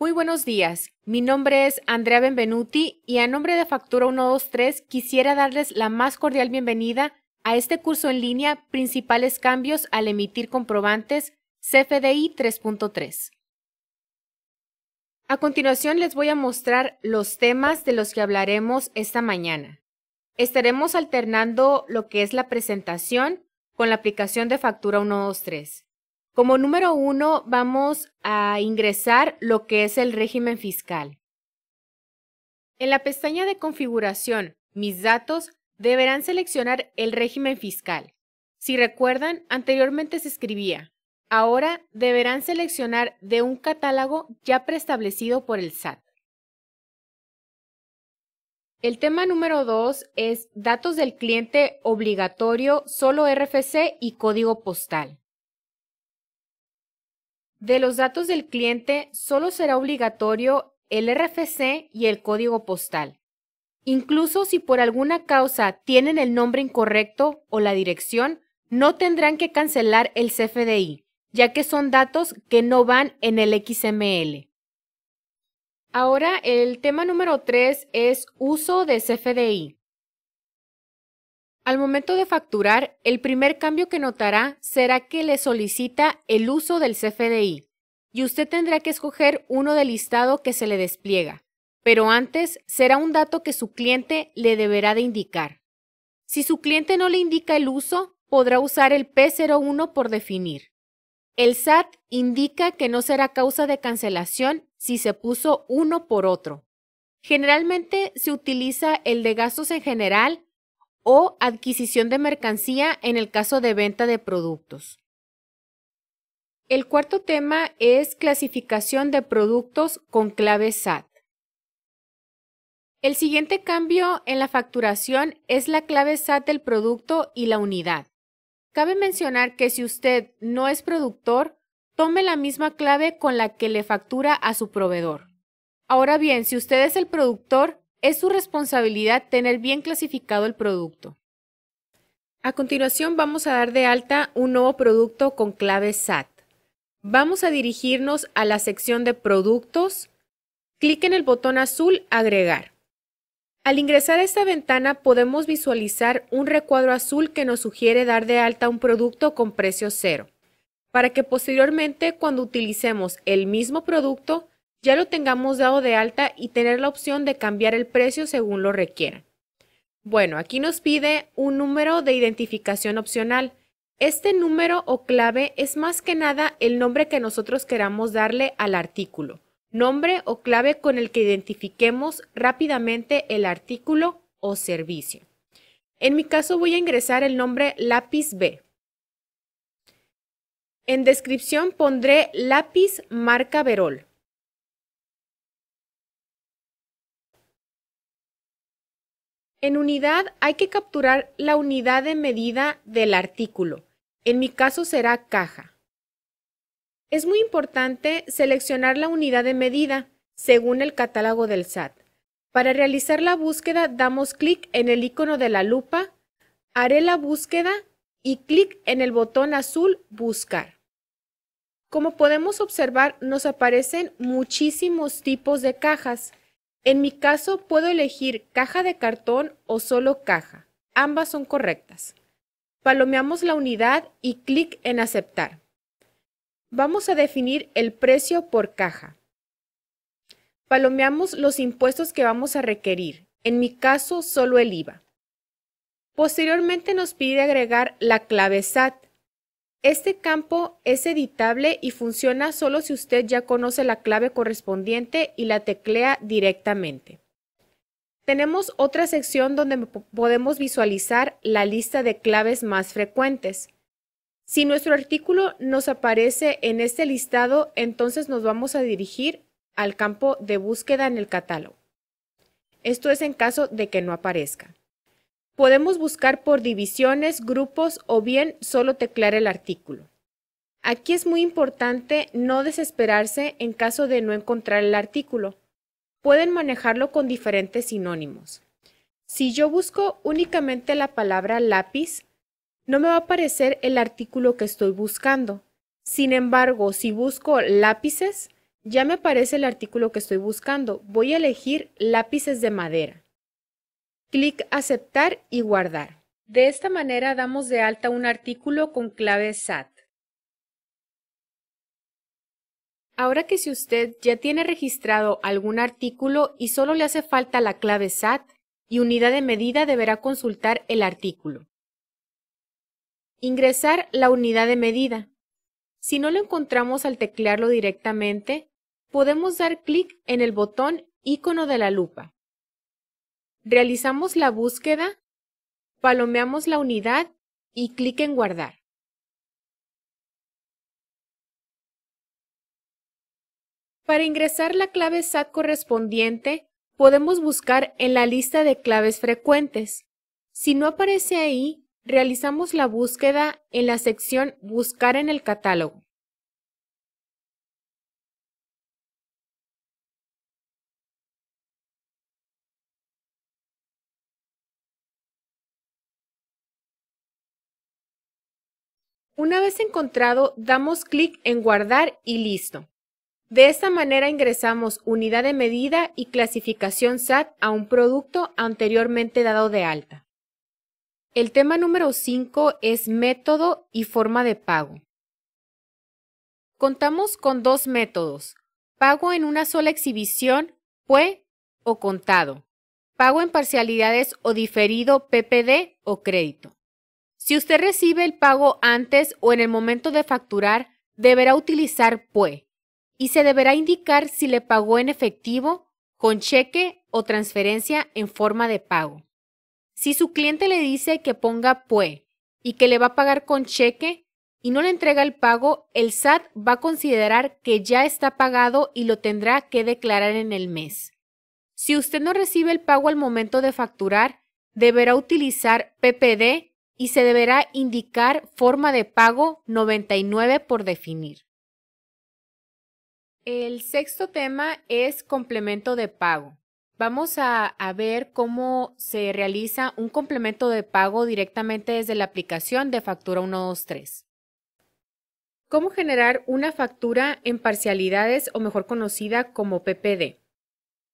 Muy buenos días, mi nombre es Andrea Benvenuti y a nombre de Factura 123 quisiera darles la más cordial bienvenida a este curso en línea Principales cambios al emitir comprobantes CFDI 3.3. A continuación les voy a mostrar los temas de los que hablaremos esta mañana. Estaremos alternando lo que es la presentación con la aplicación de Factura 123. Como número uno, vamos a ingresar lo que es el régimen fiscal. En la pestaña de configuración, mis datos, deberán seleccionar el régimen fiscal. Si recuerdan, anteriormente se escribía. Ahora deberán seleccionar de un catálogo ya preestablecido por el SAT. El tema número 2 es datos del cliente obligatorio, solo RFC y código postal. De los datos del cliente solo será obligatorio el RFC y el código postal. Incluso si por alguna causa tienen el nombre incorrecto o la dirección, no tendrán que cancelar el CFDI, ya que son datos que no van en el XML. Ahora el tema número 3 es uso de CFDI. Al momento de facturar, el primer cambio que notará será que le solicita el uso del CFDI y usted tendrá que escoger uno del listado que se le despliega, pero antes será un dato que su cliente le deberá de indicar. Si su cliente no le indica el uso, podrá usar el P01 por definir. El SAT indica que no será causa de cancelación si se puso uno por otro. Generalmente se utiliza el de gastos en general o adquisición de mercancía en el caso de venta de productos. El cuarto tema es clasificación de productos con clave SAT. El siguiente cambio en la facturación es la clave SAT del producto y la unidad. Cabe mencionar que si usted no es productor, tome la misma clave con la que le factura a su proveedor. Ahora bien, si usted es el productor, es su responsabilidad tener bien clasificado el producto. A continuación vamos a dar de alta un nuevo producto con clave SAT. Vamos a dirigirnos a la sección de Productos. Clic en el botón azul Agregar. Al ingresar a esta ventana podemos visualizar un recuadro azul que nos sugiere dar de alta un producto con precio cero, para que posteriormente cuando utilicemos el mismo producto ya lo tengamos dado de alta y tener la opción de cambiar el precio según lo requieran. Bueno, aquí nos pide un número de identificación opcional. Este número o clave es más que nada el nombre que nosotros queramos darle al artículo, nombre o clave con el que identifiquemos rápidamente el artículo o servicio. En mi caso voy a ingresar el nombre lápiz B. En descripción pondré lápiz marca Verol. En unidad hay que capturar la unidad de medida del artículo. En mi caso será caja. Es muy importante seleccionar la unidad de medida según el catálogo del SAT. Para realizar la búsqueda damos clic en el icono de la lupa, haré la búsqueda y clic en el botón azul Buscar. Como podemos observar, nos aparecen muchísimos tipos de cajas. En mi caso puedo elegir caja de cartón o solo caja. Ambas son correctas. Palomeamos la unidad y clic en aceptar. Vamos a definir el precio por caja. Palomeamos los impuestos que vamos a requerir, en mi caso solo el IVA. Posteriormente nos pide agregar la clave SAT, este campo es editable y funciona solo si usted ya conoce la clave correspondiente y la teclea directamente. Tenemos otra sección donde podemos visualizar la lista de claves más frecuentes. Si nuestro artículo nos aparece en este listado, entonces nos vamos a dirigir al campo de búsqueda en el catálogo. Esto es en caso de que no aparezca. Podemos buscar por divisiones, grupos o bien solo teclear el artículo. Aquí es muy importante no desesperarse en caso de no encontrar el artículo. Pueden manejarlo con diferentes sinónimos. Si yo busco únicamente la palabra lápiz, no me va a aparecer el artículo que estoy buscando. Sin embargo, si busco lápices, ya me aparece el artículo que estoy buscando. Voy a elegir lápices de madera. Clic aceptar y guardar. De esta manera damos de alta un artículo con clave SAT. Ahora que si usted ya tiene registrado algún artículo y solo le hace falta la clave SAT y unidad de medida deberá consultar el artículo. Ingresar la unidad de medida. Si no lo encontramos al teclearlo directamente, podemos dar clic en el botón ícono de la lupa. Realizamos la búsqueda, palomeamos la unidad y clic en Guardar. Para ingresar la clave SAT correspondiente, podemos buscar en la lista de claves frecuentes. Si no aparece ahí, realizamos la búsqueda en la sección Buscar en el catálogo. Una vez encontrado, damos clic en guardar y listo. De esta manera ingresamos unidad de medida y clasificación SAT a un producto anteriormente dado de alta. El tema número 5 es método y forma de pago. Contamos con dos métodos, pago en una sola exhibición, PUE o contado, pago en parcialidades o diferido PPD o crédito. Si usted recibe el pago antes o en el momento de facturar, deberá utilizar PUE y se deberá indicar si le pagó en efectivo, con cheque o transferencia en forma de pago. Si su cliente le dice que ponga PUE y que le va a pagar con cheque y no le entrega el pago, el SAT va a considerar que ya está pagado y lo tendrá que declarar en el mes. Si usted no recibe el pago al momento de facturar, deberá utilizar PPD y se deberá indicar forma de pago 99 por definir. El sexto tema es complemento de pago. Vamos a, ver cómo se realiza un complemento de pago directamente desde la aplicación de Factura 123. ¿Cómo generar una factura en parcialidades o mejor conocida como PPD?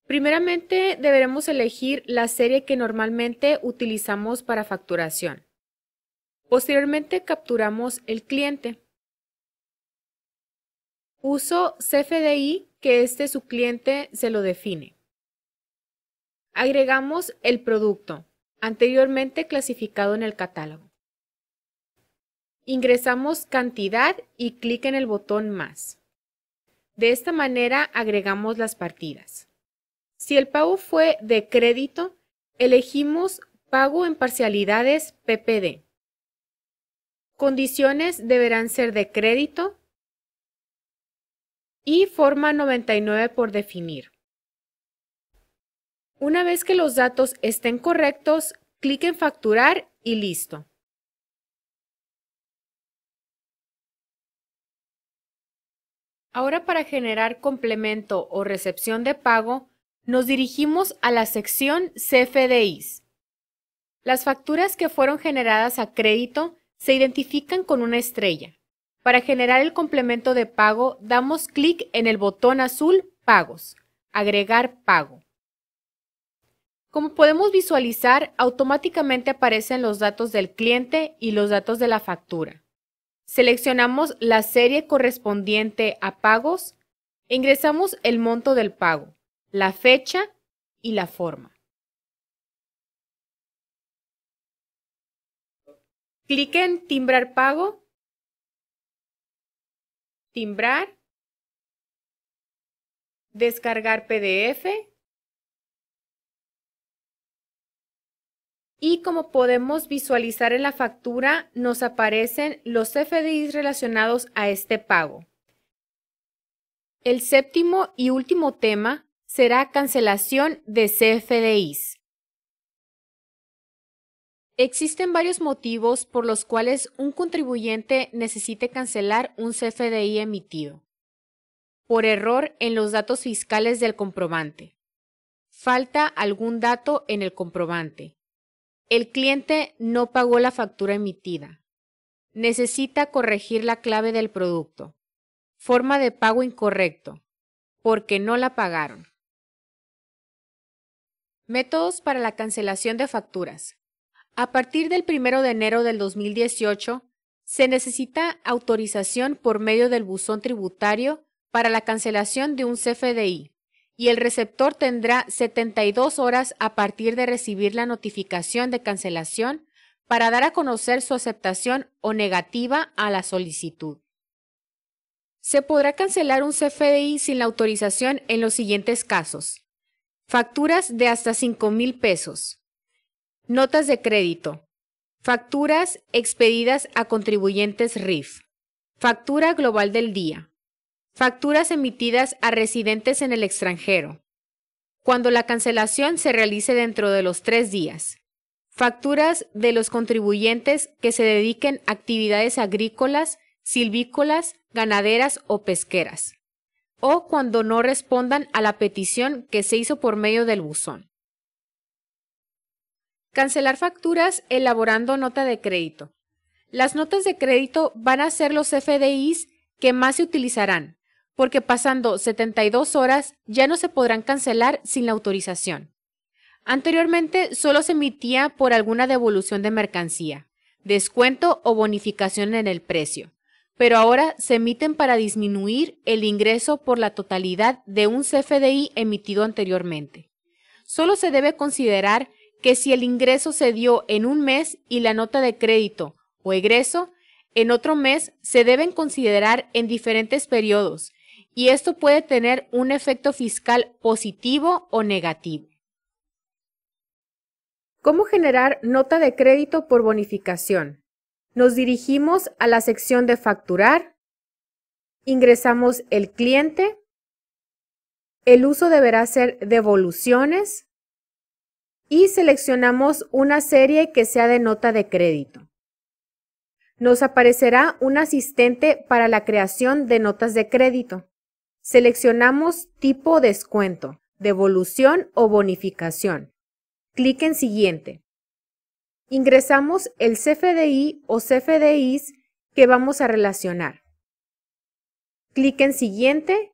Primeramente, deberemos elegir la serie que normalmente utilizamos para facturación. Posteriormente capturamos el cliente. Uso CFDI que este su cliente se lo define. Agregamos el producto, anteriormente clasificado en el catálogo. Ingresamos cantidad y clic en el botón más. De esta manera agregamos las partidas. Si el pago fue de crédito, elegimos pago en parcialidades PPD condiciones deberán ser de crédito y forma 99 por definir. Una vez que los datos estén correctos, clic en facturar y listo. Ahora para generar complemento o recepción de pago, nos dirigimos a la sección CFDIs. Las facturas que fueron generadas a crédito se identifican con una estrella. Para generar el complemento de pago, damos clic en el botón azul Pagos, Agregar pago. Como podemos visualizar, automáticamente aparecen los datos del cliente y los datos de la factura. Seleccionamos la serie correspondiente a pagos, ingresamos el monto del pago, la fecha y la forma. Clic en Timbrar pago, Timbrar, Descargar PDF. Y como podemos visualizar en la factura, nos aparecen los CFDIs relacionados a este pago. El séptimo y último tema será cancelación de CFDIs. Existen varios motivos por los cuales un contribuyente necesite cancelar un CFDI emitido. Por error en los datos fiscales del comprobante. Falta algún dato en el comprobante. El cliente no pagó la factura emitida. Necesita corregir la clave del producto. Forma de pago incorrecto. Porque no la pagaron. Métodos para la cancelación de facturas. A partir del 1 de enero del 2018, se necesita autorización por medio del buzón tributario para la cancelación de un CFDI y el receptor tendrá 72 horas a partir de recibir la notificación de cancelación para dar a conocer su aceptación o negativa a la solicitud. Se podrá cancelar un CFDI sin la autorización en los siguientes casos. Facturas de hasta 5 mil pesos, Notas de crédito. Facturas expedidas a contribuyentes RIF. Factura global del día. Facturas emitidas a residentes en el extranjero. Cuando la cancelación se realice dentro de los tres días. Facturas de los contribuyentes que se dediquen a actividades agrícolas, silvícolas, ganaderas o pesqueras. O cuando no respondan a la petición que se hizo por medio del buzón. Cancelar facturas elaborando nota de crédito. Las notas de crédito van a ser los FDIs que más se utilizarán, porque pasando 72 horas ya no se podrán cancelar sin la autorización. Anteriormente solo se emitía por alguna devolución de mercancía, descuento o bonificación en el precio, pero ahora se emiten para disminuir el ingreso por la totalidad de un CFDI emitido anteriormente. Solo se debe considerar que si el ingreso se dio en un mes y la nota de crédito o egreso en otro mes se deben considerar en diferentes periodos y esto puede tener un efecto fiscal positivo o negativo. ¿Cómo generar nota de crédito por bonificación? Nos dirigimos a la sección de facturar, ingresamos el cliente, el uso deberá ser devoluciones, y seleccionamos una serie que sea de nota de crédito. Nos aparecerá un asistente para la creación de notas de crédito. Seleccionamos tipo descuento, devolución o bonificación. Clic en siguiente. Ingresamos el CFDI o CFDIs que vamos a relacionar. Clic en siguiente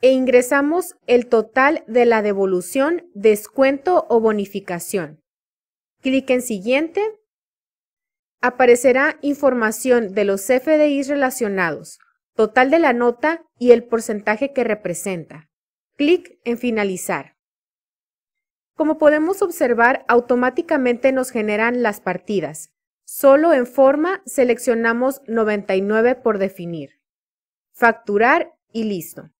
e ingresamos el total de la devolución, descuento o bonificación. Clic en Siguiente. Aparecerá información de los FDIs relacionados, total de la nota y el porcentaje que representa. Clic en Finalizar. Como podemos observar, automáticamente nos generan las partidas. Solo en forma seleccionamos 99 por definir. Facturar y listo.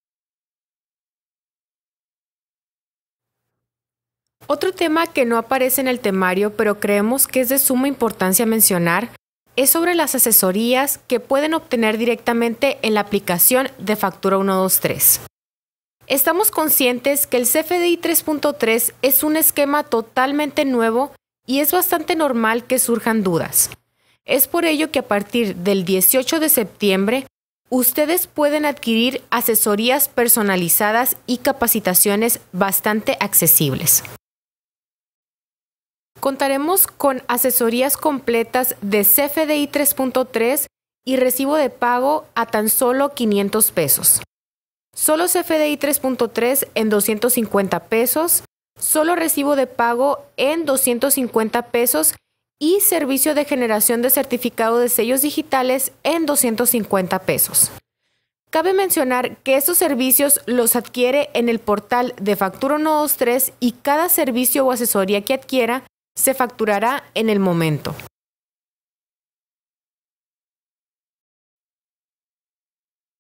Otro tema que no aparece en el temario, pero creemos que es de suma importancia mencionar, es sobre las asesorías que pueden obtener directamente en la aplicación de Factura 123. Estamos conscientes que el CFDI 3.3 es un esquema totalmente nuevo y es bastante normal que surjan dudas. Es por ello que a partir del 18 de septiembre, ustedes pueden adquirir asesorías personalizadas y capacitaciones bastante accesibles. Contaremos con asesorías completas de CFDI 3.3 y recibo de pago a tan solo 500 pesos. Solo CFDI 3.3 en 250 pesos, solo recibo de pago en 250 pesos y servicio de generación de certificado de sellos digitales en 250 pesos. Cabe mencionar que estos servicios los adquiere en el portal de Facturo 123 y cada servicio o asesoría que adquiera se facturará en el momento.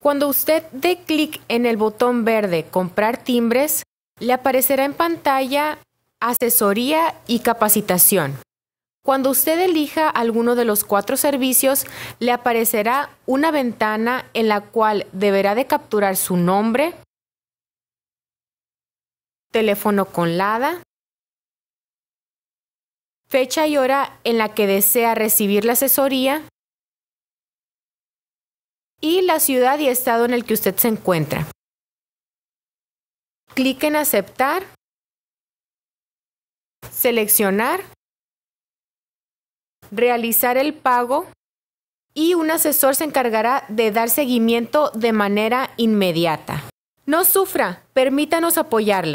Cuando usted dé clic en el botón verde Comprar timbres, le aparecerá en pantalla Asesoría y capacitación. Cuando usted elija alguno de los cuatro servicios, le aparecerá una ventana en la cual deberá de capturar su nombre, teléfono con LADA, fecha y hora en la que desea recibir la asesoría y la ciudad y estado en el que usted se encuentra. Clic en aceptar, seleccionar, realizar el pago y un asesor se encargará de dar seguimiento de manera inmediata. No sufra, permítanos apoyarle.